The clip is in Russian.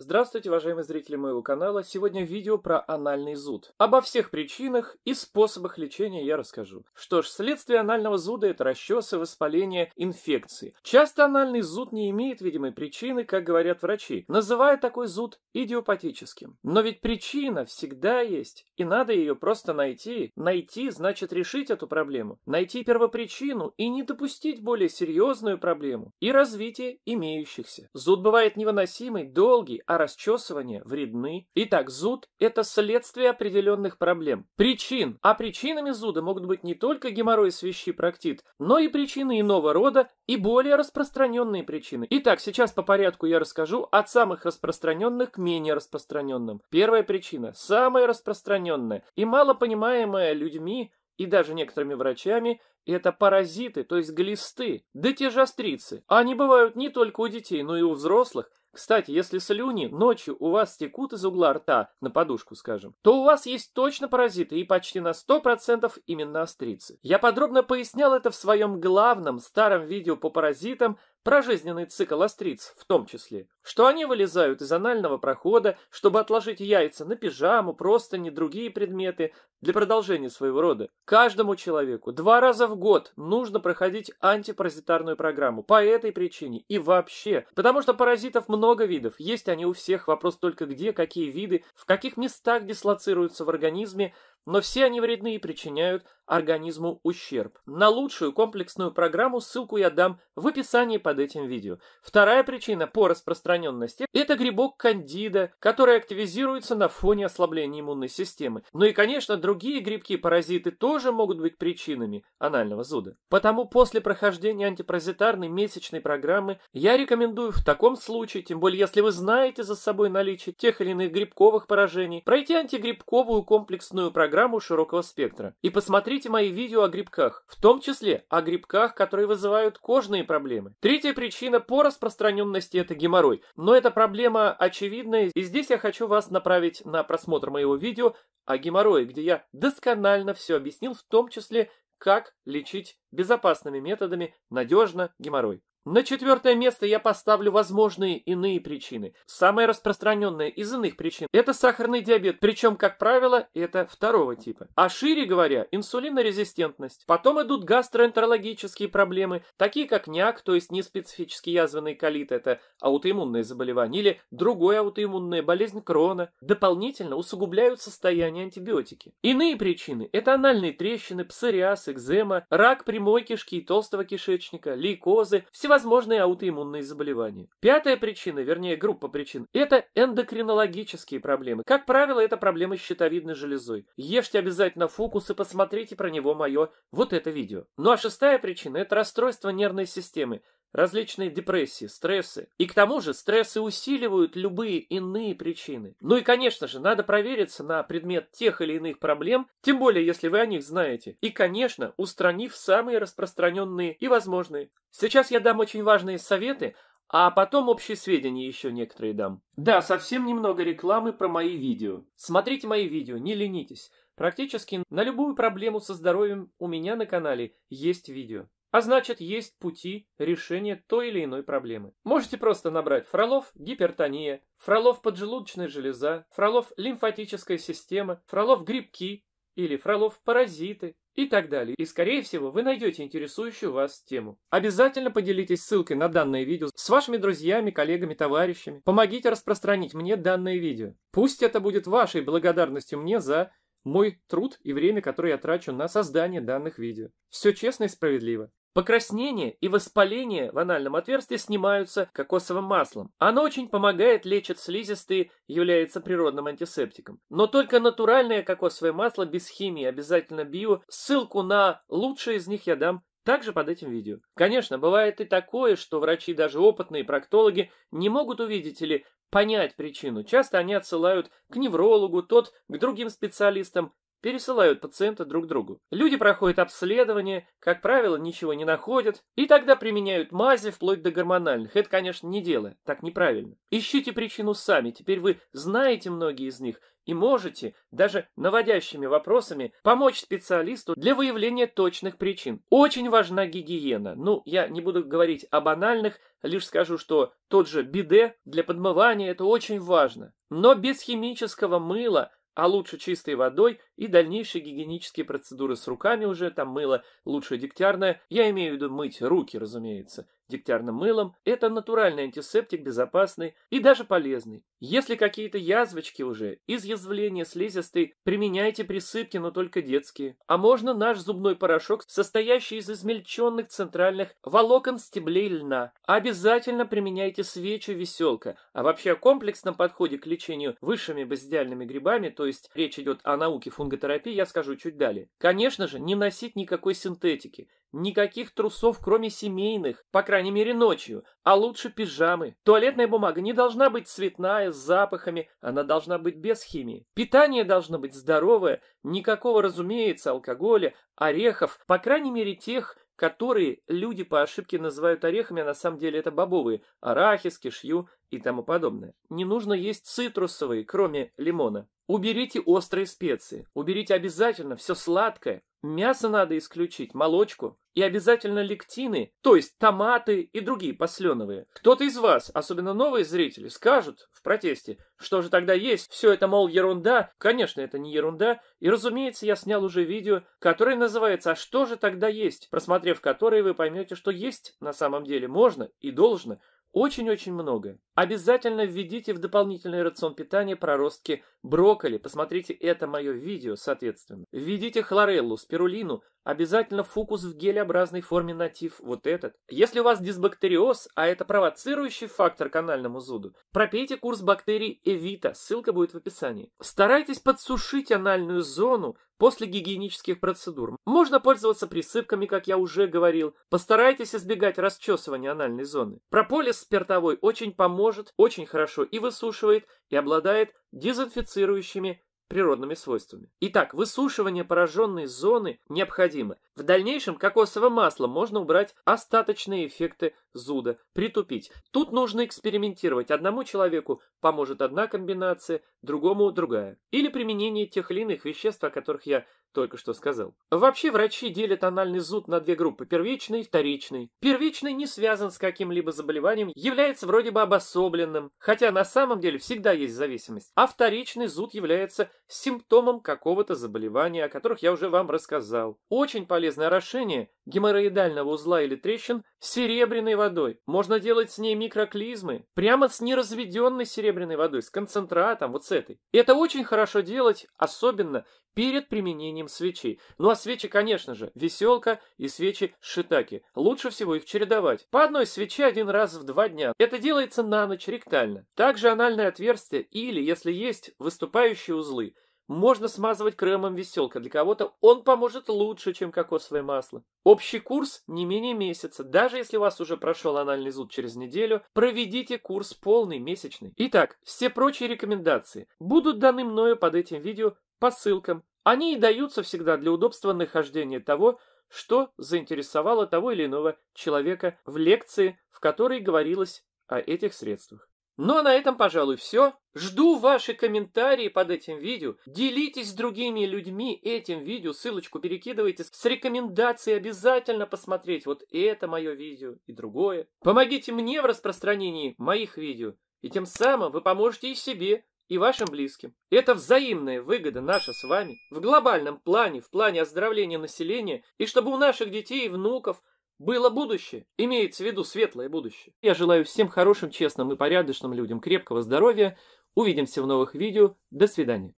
Здравствуйте, уважаемые зрители моего канала. Сегодня видео про анальный зуд. Обо всех причинах и способах лечения я расскажу. Что ж, следствие анального зуда – это расчесы, воспаление, инфекции. Часто анальный зуд не имеет видимой причины, как говорят врачи, называя такой зуд идиопатическим. Но ведь причина всегда есть, и надо ее просто найти. Найти значит решить эту проблему, найти первопричину и не допустить более серьезную проблему и развитие имеющихся. Зуд бывает невыносимый, долгий, а расчесывание вредны. Итак, зуд – это следствие определенных проблем. Причин. А причинами зуда могут быть не только геморрой свищи проктит, но и причины иного рода и более распространенные причины. Итак, сейчас по порядку я расскажу от самых распространенных к менее распространенным. Первая причина – самая распространенная и мало понимаемая людьми и даже некоторыми врачами, это паразиты, то есть глисты, да те же острицы. Они бывают не только у детей, но и у взрослых, кстати, если слюни ночью у вас текут из угла рта, на подушку скажем, то у вас есть точно паразиты и почти на 100% именно острицы. Я подробно пояснял это в своем главном старом видео по паразитам, про жизненный цикл остриц в том числе, что они вылезают из анального прохода, чтобы отложить яйца на пижаму, просто не другие предметы для продолжения своего рода. Каждому человеку два раза в год нужно проходить антипаразитарную программу по этой причине и вообще, потому что паразитов много видов, есть они у всех, вопрос только где, какие виды, в каких местах дислоцируются в организме, но все они вредны и причиняют организму ущерб. На лучшую комплексную программу ссылку я дам в описании под этим видео. Вторая причина по распространенности – это грибок кандида, который активизируется на фоне ослабления иммунной системы. Ну и, конечно, другие грибки-паразиты тоже могут быть причинами анального зуда. Потому после прохождения антипаразитарной месячной программы я рекомендую в таком случае, тем более если вы знаете за собой наличие тех или иных грибковых поражений, пройти антигрибковую комплексную программу программу широкого спектра. И посмотрите мои видео о грибках, в том числе о грибках, которые вызывают кожные проблемы. Третья причина по распространенности – это геморрой. Но эта проблема очевидная, и здесь я хочу вас направить на просмотр моего видео о геморрое, где я досконально все объяснил, в том числе, как лечить безопасными методами надежно геморрой. На четвертое место я поставлю возможные иные причины. Самая распространенная из иных причин – это сахарный диабет, причем, как правило, это второго типа. А шире говоря, инсулинорезистентность. Потом идут гастроэнтерологические проблемы, такие как НЯК, то есть неспецифический язвенный колит, это аутоиммунное заболевание, или другое аутоиммунное болезнь крона. Дополнительно усугубляют состояние антибиотики. Иные причины – это анальные трещины, псориаз, экзема, рак прямой кишки, и толстого кишечника, лейкозы, Все возможные аутоиммунные заболевания. Пятая причина, вернее группа причин, это эндокринологические проблемы. Как правило, это проблемы с щитовидной железой. Ешьте обязательно фокус и посмотрите про него мое вот это видео. Ну а шестая причина – это расстройство нервной системы – различные депрессии, стрессы. И к тому же стрессы усиливают любые иные причины. Ну и, конечно же, надо провериться на предмет тех или иных проблем, тем более, если вы о них знаете. И, конечно, устранив самые распространенные и возможные. Сейчас я дам очень важные советы, а потом общие сведения еще некоторые дам. Да, совсем немного рекламы про мои видео. Смотрите мои видео, не ленитесь. Практически на любую проблему со здоровьем у меня на канале есть видео. А значит, есть пути решения той или иной проблемы. Можете просто набрать Фролов гипертония, Фролов поджелудочная железа, Фролов лимфатическая система, Фролов грибки или Фролов паразиты и так далее. И, скорее всего, вы найдете интересующую вас тему. Обязательно поделитесь ссылкой на данное видео с вашими друзьями, коллегами, товарищами. Помогите распространить мне данное видео. Пусть это будет вашей благодарностью мне за мой труд и время, которое я трачу на создание данных видео. Все честно и справедливо. Покраснение и воспаление в анальном отверстии снимаются кокосовым маслом. Оно очень помогает, лечит слизистые, является природным антисептиком. Но только натуральное кокосовое масло без химии, обязательно био. Ссылку на лучшие из них я дам также под этим видео. Конечно, бывает и такое, что врачи, даже опытные проктологи, не могут увидеть или понять причину. Часто они отсылают к неврологу, тот к другим специалистам пересылают пациента друг другу. Люди проходят обследование, как правило, ничего не находят, и тогда применяют мази вплоть до гормональных. Это, конечно, не дело, так неправильно. Ищите причину сами, теперь вы знаете многие из них и можете, даже наводящими вопросами, помочь специалисту для выявления точных причин. Очень важна гигиена. Ну, я не буду говорить о банальных, лишь скажу, что тот же биде для подмывания – это очень важно. Но без химического мыла, а лучше чистой водой – и дальнейшие гигиенические процедуры с руками уже, там мыло лучше дегтярное, я имею в виду мыть руки, разумеется, дегтярным мылом, это натуральный антисептик, безопасный и даже полезный. Если какие-то язвочки уже, изъязвления слизистой, применяйте присыпки, но только детские. А можно наш зубной порошок, состоящий из измельченных центральных волокон стеблей льна. Обязательно применяйте свечу веселка. А вообще о комплексном подходе к лечению высшими базидиальными грибами, то есть речь идет о науке функциональности, лонготерапии я скажу чуть далее. Конечно же, не носить никакой синтетики, никаких трусов, кроме семейных, по крайней мере ночью, а лучше пижамы. Туалетная бумага не должна быть цветная, с запахами, она должна быть без химии. Питание должно быть здоровое, никакого, разумеется, алкоголя, орехов, по крайней мере тех, которые люди по ошибке называют орехами, а на самом деле это бобовые, арахис, кишью и тому подобное. Не нужно есть цитрусовые, кроме лимона. Уберите острые специи, уберите обязательно все сладкое. Мясо надо исключить, молочку и обязательно лектины, то есть томаты и другие посленовые. Кто-то из вас, особенно новые зрители, скажут в протесте, что же тогда есть, все это, мол, ерунда. Конечно, это не ерунда. И, разумеется, я снял уже видео, которое называется «А что же тогда есть?», просмотрев которое вы поймете, что есть на самом деле можно и должно – очень-очень много. Обязательно введите в дополнительный рацион питания проростки брокколи. Посмотрите это мое видео, соответственно. Введите хлореллу, спирулину. Обязательно фукус в гелеобразной форме натив, вот этот. Если у вас дисбактериоз, а это провоцирующий фактор канальному зуду, пропейте курс бактерий Эвита, ссылка будет в описании. Старайтесь подсушить анальную зону, После гигиенических процедур можно пользоваться присыпками, как я уже говорил. Постарайтесь избегать расчесывания анальной зоны. Прополис спиртовой очень поможет, очень хорошо и высушивает, и обладает дезинфицирующими природными свойствами. Итак, высушивание пораженной зоны необходимо. В дальнейшем кокосовым маслом можно убрать остаточные эффекты зуда, притупить. Тут нужно экспериментировать. Одному человеку поможет одна комбинация, другому другая. Или применение тех или иных веществ, о которых я только что сказал. Вообще врачи делят анальный зуд на две группы – первичный и вторичный. Первичный не связан с каким-либо заболеванием, является вроде бы обособленным, хотя на самом деле всегда есть зависимость. А вторичный зуд является с симптомом какого-то заболевания, о которых я уже вам рассказал. Очень полезное орошение геморроидального узла или трещин серебряной водой. Можно делать с ней микроклизмы, прямо с неразведенной серебряной водой, с концентратом, вот с этой. Это очень хорошо делать, особенно перед применением свечей. Ну а свечи, конечно же, веселка и свечи шитаки. Лучше всего их чередовать. По одной свече один раз в два дня. Это делается на ночь ректально. Также анальное отверстие или, если есть, выступающие узлы можно смазывать кремом веселка. Для кого-то он поможет лучше, чем кокосовое масло. Общий курс не менее месяца. Даже если у вас уже прошел анальный зуд через неделю, проведите курс полный месячный. Итак, все прочие рекомендации будут даны мною под этим видео по ссылкам. Они и даются всегда для удобства нахождения того, что заинтересовало того или иного человека в лекции, в которой говорилось о этих средствах. Ну а на этом, пожалуй, все. Жду ваши комментарии под этим видео. Делитесь с другими людьми этим видео, ссылочку перекидывайте с рекомендацией обязательно посмотреть вот это мое видео и другое. Помогите мне в распространении моих видео, и тем самым вы поможете и себе, и вашим близким. Это взаимная выгода наша с вами в глобальном плане, в плане оздоровления населения, и чтобы у наших детей и внуков – было будущее, имеется в виду светлое будущее. Я желаю всем хорошим, честным и порядочным людям крепкого здоровья. Увидимся в новых видео. До свидания.